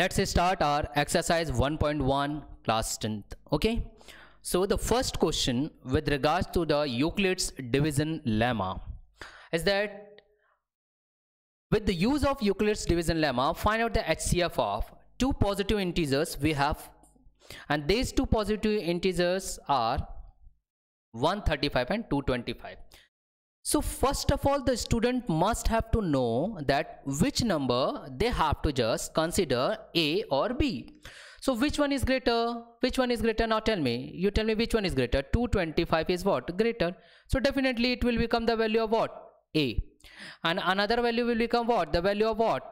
let's start our exercise 1.1 class 10th okay so the first question with regards to the euclid's division lemma is that with the use of euclid's division lemma find out the hcf of two positive integers we have and these two positive integers are 135 and 225 so first of all the student must have to know that which number they have to just consider A or B. So which one is greater? Which one is greater? Now tell me. You tell me which one is greater. 225 is what? Greater. So definitely it will become the value of what? A. And another value will become what? The value of what?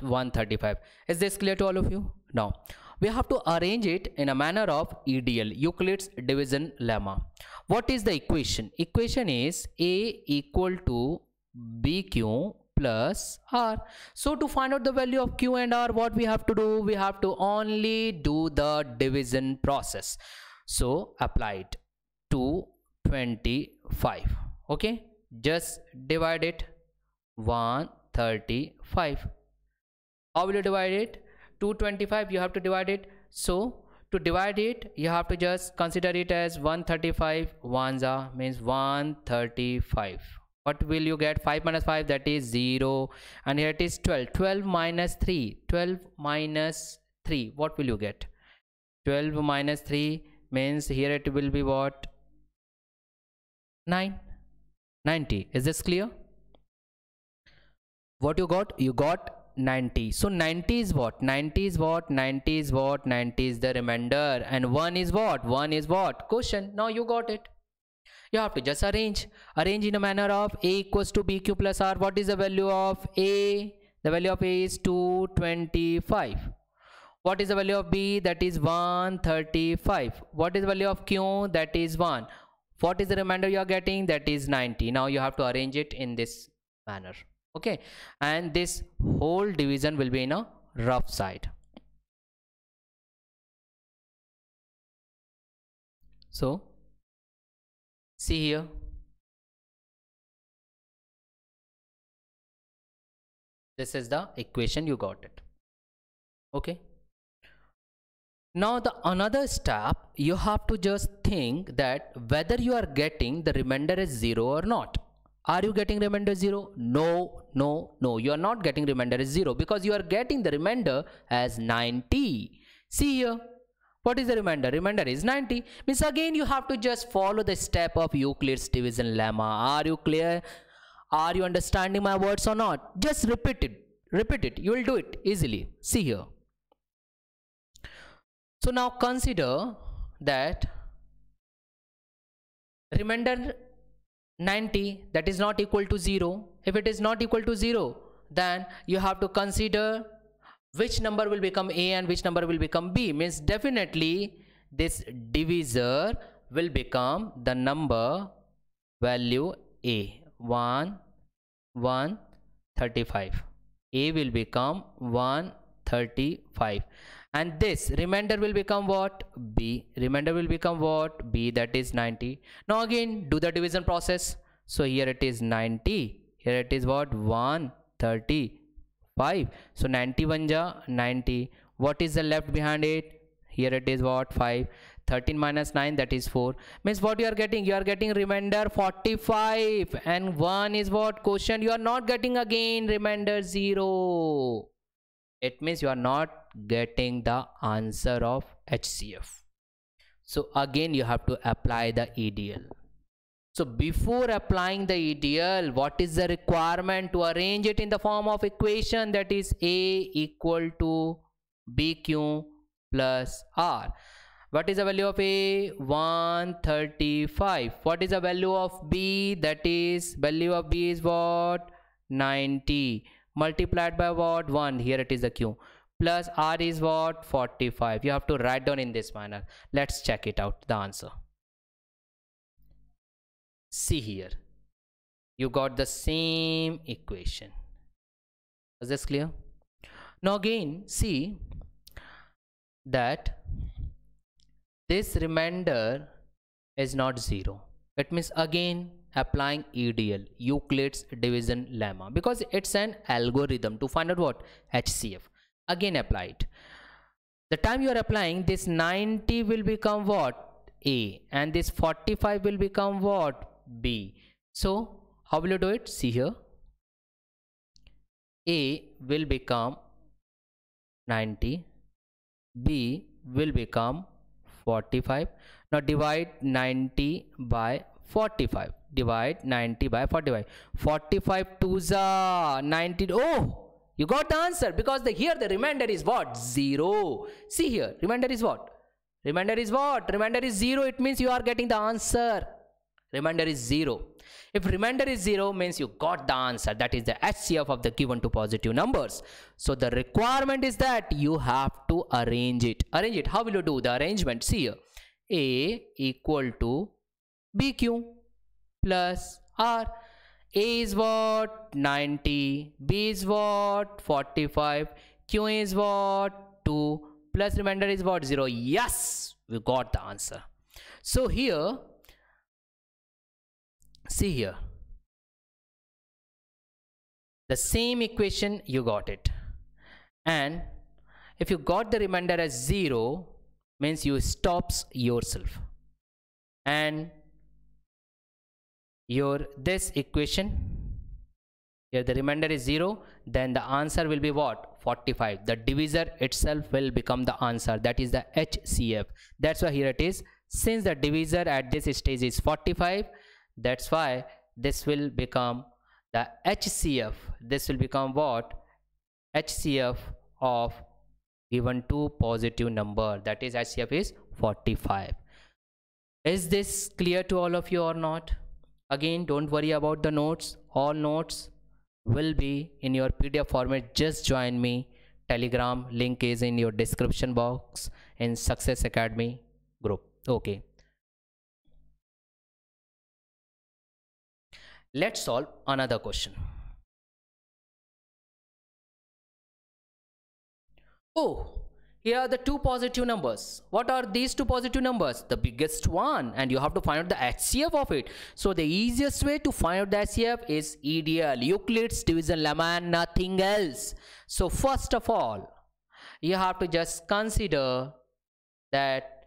135. Is this clear to all of you? Now we have to arrange it in a manner of EDL, Euclid's division lemma. What is the equation? Equation is A equal to BQ plus R. So to find out the value of Q and R, what we have to do? We have to only do the division process. So apply it to 25. Okay, just divide it 135. How will you divide it? 225 you have to divide it so to divide it you have to just consider it as 135 ones means 135 what will you get 5 minus 5 that is 0 and here it is 12 12 minus 3 12 minus 3 what will you get 12 minus 3 means here it will be what 9 90 is this clear what you got you got 90 so 90 is what 90 is what 90 is what 90 is the remainder and 1 is what 1 is what question now you got it you have to just arrange arrange in a manner of a equals to bq plus r what is the value of a the value of a is 225 what is the value of b that is 135 what is the value of q that is 1 what is the remainder you are getting that is 90 now you have to arrange it in this manner okay and this whole division will be in a rough side so see here this is the equation you got it okay now the another step you have to just think that whether you are getting the remainder is zero or not are you getting remainder 0? No, no, no. You are not getting remainder as 0 because you are getting the remainder as 90. See here. What is the remainder? Remainder is 90. Means again you have to just follow the step of Euclid's division lemma. Are you clear? Are you understanding my words or not? Just repeat it. Repeat it. You will do it easily. See here. So now consider that remainder 90 that is not equal to 0 if it is not equal to 0 then you have to consider which number will become a and which number will become b means definitely this divisor will become the number value a 1 1 35 a will become 1 35 and this remainder will become what b remainder will become what b that is 90 now again do the division process so here it is 90 here it is what 135 so 91 ja 90 what is the left behind it here it is what 5 13 minus 9 that is 4 means what you are getting you are getting remainder 45 and 1 is what question you are not getting again remainder 0 it means you are not getting the answer of HCF so again you have to apply the EDL so before applying the EDL what is the requirement to arrange it in the form of equation that is A equal to BQ plus R what is the value of A? 135. What is the value of B? That is, value of B is what? 90 multiplied by what 1 here it is the q plus r is what 45 you have to write down in this manner let's check it out the answer see here you got the same equation is this clear now again see that this remainder is not zero that means again applying EDL, Euclid's division lemma, because it's an algorithm to find out what HCF. Again apply it. The time you are applying, this 90 will become what? A. And this 45 will become what? B. So, how will you do it? See here. A will become 90. B will become 45. Now divide 90 by 45 divide 90 by 45 45 twos are 90 oh you got the answer because the here the remainder is what zero see here remainder is what remainder is what remainder is zero it means you are getting the answer remainder is zero if remainder is zero means you got the answer that is the HCF of the given two positive numbers so the requirement is that you have to arrange it arrange it how will you do the arrangement see here a equal to bq plus R. A is what? 90. B is what? 45. Q is what? 2. Plus remainder is what? 0. Yes! We got the answer. So here, see here. The same equation, you got it. And if you got the remainder as 0, means you stops yourself. And your this equation if the remainder is 0 then the answer will be what 45 the divisor itself will become the answer that is the HCF that's why here it is since the divisor at this stage is 45 that's why this will become the HCF this will become what HCF of given two positive number that is HCF is 45 is this clear to all of you or not again don't worry about the notes all notes will be in your pdf format just join me telegram link is in your description box in success academy group okay let's solve another question oh here are the two positive numbers. What are these two positive numbers? The biggest one and you have to find out the HCF of it. So the easiest way to find out the HCF is EDL, Euclid's division lemma nothing else. So first of all, you have to just consider that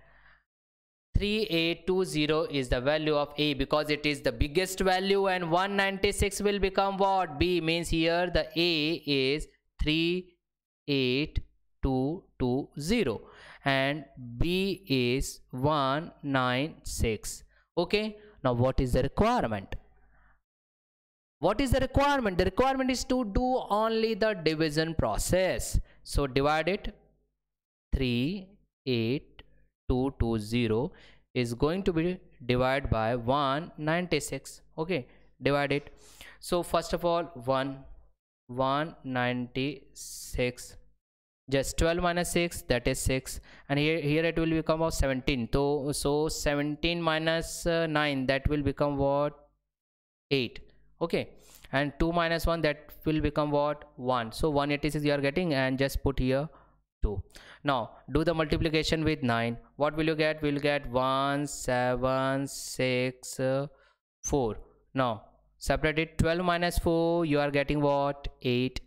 3820 is the value of A because it is the biggest value and 196 will become what? B means here the A is 3820 to 0 and B is 196 okay now what is the requirement what is the requirement the requirement is to do only the division process so divide it 3 8 2 2 0 is going to be divided by 196 okay divide it so first of all 1 196 just 12 minus 6 that is 6 and here here it will become of 17 so so 17 minus, uh, 9 that will become what 8 okay and 2 minus 1 that will become what 1 so 186 you are getting and just put here 2 now do the multiplication with 9 what will you get we'll get 1 7 6 uh, 4 now separate it 12 minus 4 you are getting what 8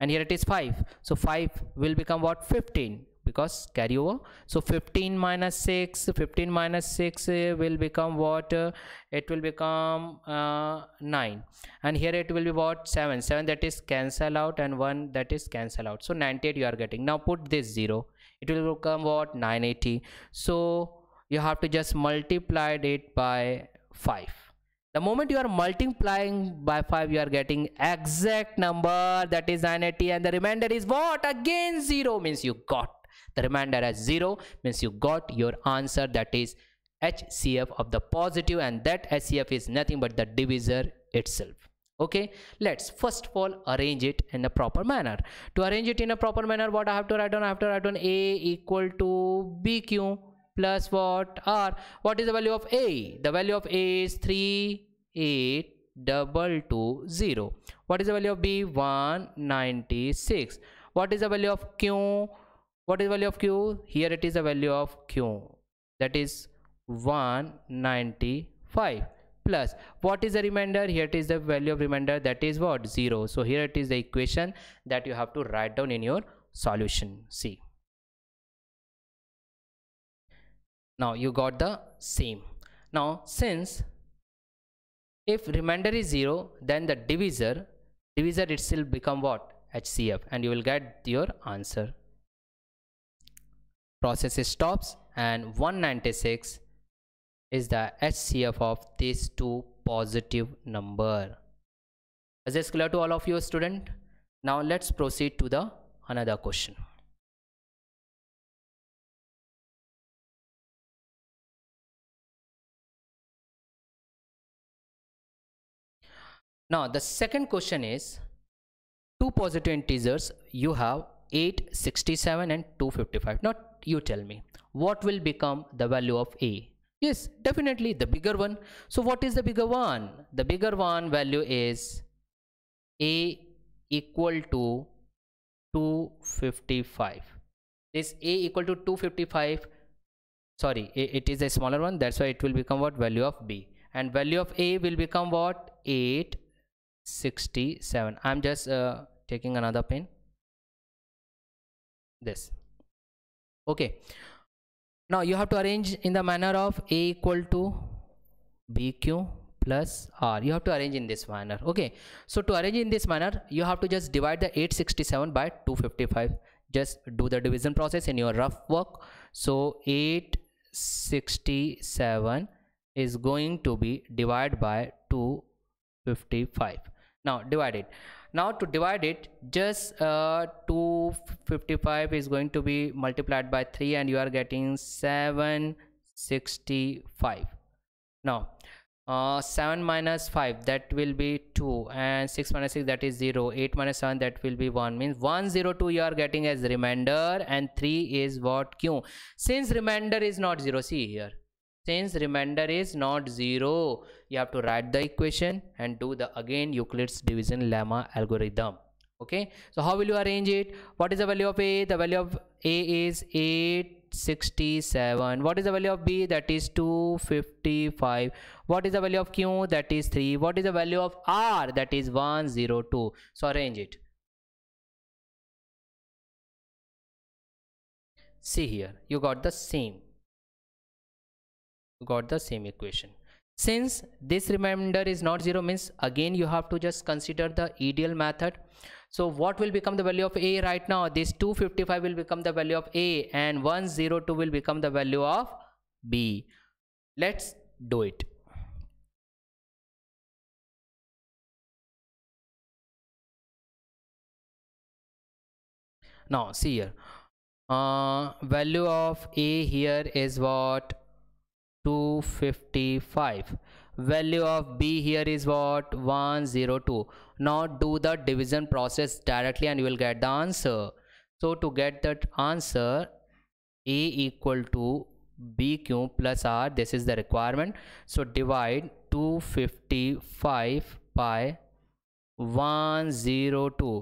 and here it is 5 so 5 will become what 15 because carry over. so 15 minus 6 15 minus 6 uh, will become what uh, it will become uh, 9 and here it will be what 7 7 that is cancel out and 1 that is cancel out so 98 you are getting now put this 0 it will become what 980 so you have to just multiply it by 5 the moment you are multiplying by 5 you are getting exact number that is 980 and the remainder is what again 0 means you got the remainder as 0 means you got your answer that is HCF of the positive and that HCF is nothing but the divisor itself okay let's first of all arrange it in a proper manner to arrange it in a proper manner what I have to write on? I have to write on A equal to BQ plus what r what is the value of a the value of a is 3 0 zero what is the value of b 196 what is the value of q what is the value of q here it is the value of q that is 195 plus what is the remainder here it is the value of remainder that is what 0 so here it is the equation that you have to write down in your solution see now you got the same now since if remainder is 0 then the divisor divisor itself become what HCF and you will get your answer process stops and 196 is the HCF of these two positive number is this clear to all of you student now let's proceed to the another question Now the second question is two positive integers you have 867 and 255 now you tell me what will become the value of a yes definitely the bigger one so what is the bigger one the bigger one value is a equal to 255 this a equal to 255 sorry it is a smaller one that's why it will become what value of b and value of a will become what 8 67 i'm just uh, taking another pen this okay now you have to arrange in the manner of a equal to bq plus r you have to arrange in this manner okay so to arrange in this manner you have to just divide the 867 by 255 just do the division process in your rough work so 867 is going to be divided by 2 55 now divide it now to divide it just uh, 255 is going to be multiplied by 3 and you are getting 765 now uh, 7 minus 5 that will be 2 and 6 minus 6 that is 0 8 minus 7 that will be 1 means 102 you are getting as remainder and 3 is what q since remainder is not 0 see here since remainder is not 0 you have to write the equation and do the again Euclid's division lemma algorithm okay so how will you arrange it what is the value of a the value of a is 867 what is the value of b that is 255 what is the value of q that is 3 what is the value of r that is 102 so arrange it see here you got the same got the same equation since this remainder is not zero means again you have to just consider the ideal method so what will become the value of a right now this 255 will become the value of a and 102 will become the value of b let's do it now see here uh, value of a here is what 255 value of b here is what 102 now do the division process directly and you will get the answer so to get that answer a equal to bq plus r this is the requirement so divide 255 by 102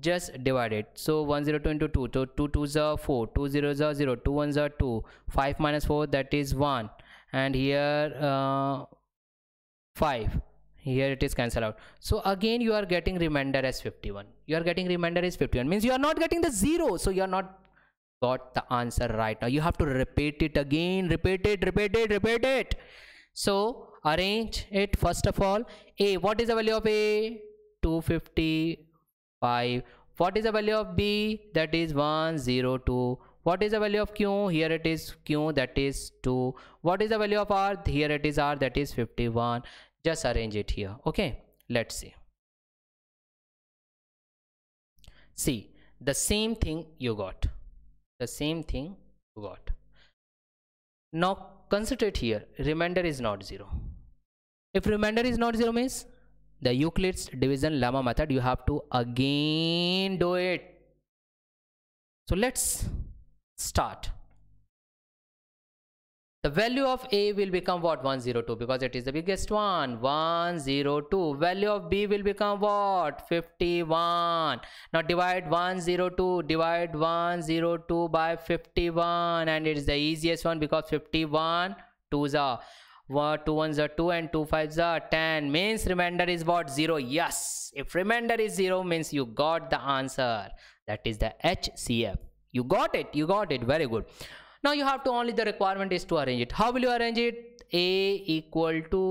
just divide it so 102 into 2 so 2 2 are 4 2 0 0 2 1 are 2 5 minus 4 that is 1 and here uh, 5 here it is cancel out so again you are getting remainder as 51 you are getting remainder is 51 means you are not getting the zero so you are not got the answer right now you have to repeat it again repeat it repeat it repeat it so arrange it first of all a what is the value of a 255 what is the value of b that is 102 what is the value of q here it is q that is 2 what is the value of r here it is r that is 51 just arrange it here okay let's see see the same thing you got the same thing you got now it here remainder is not zero if remainder is not zero means the Euclid's division lemma method you have to again do it so let's start the value of a will become what 102 because it is the biggest one 102 value of b will become what 51 now divide 102 divide 102 by 51 and it is the easiest one because 51 2s are 2 two ones are 2 and 2 fives are 10 means remainder is what 0 yes if remainder is 0 means you got the answer that is the HCF you got it you got it very good now you have to only the requirement is to arrange it how will you arrange it a equal to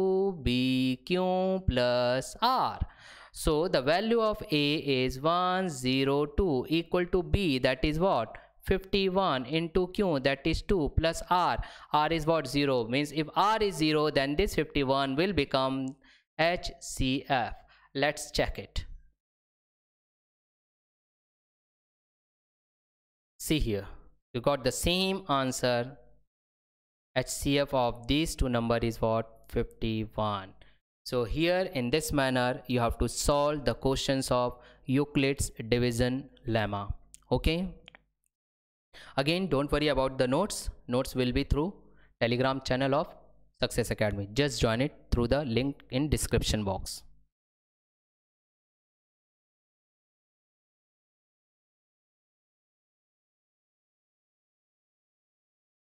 b q plus r so the value of a is 102 equal to b that is what 51 into q that is 2 plus r r is what 0 means if r is 0 then this 51 will become hcf let's check it see here you got the same answer HCF of these two number is what 51 so here in this manner you have to solve the questions of Euclid's division lemma okay again don't worry about the notes notes will be through telegram channel of success academy just join it through the link in description box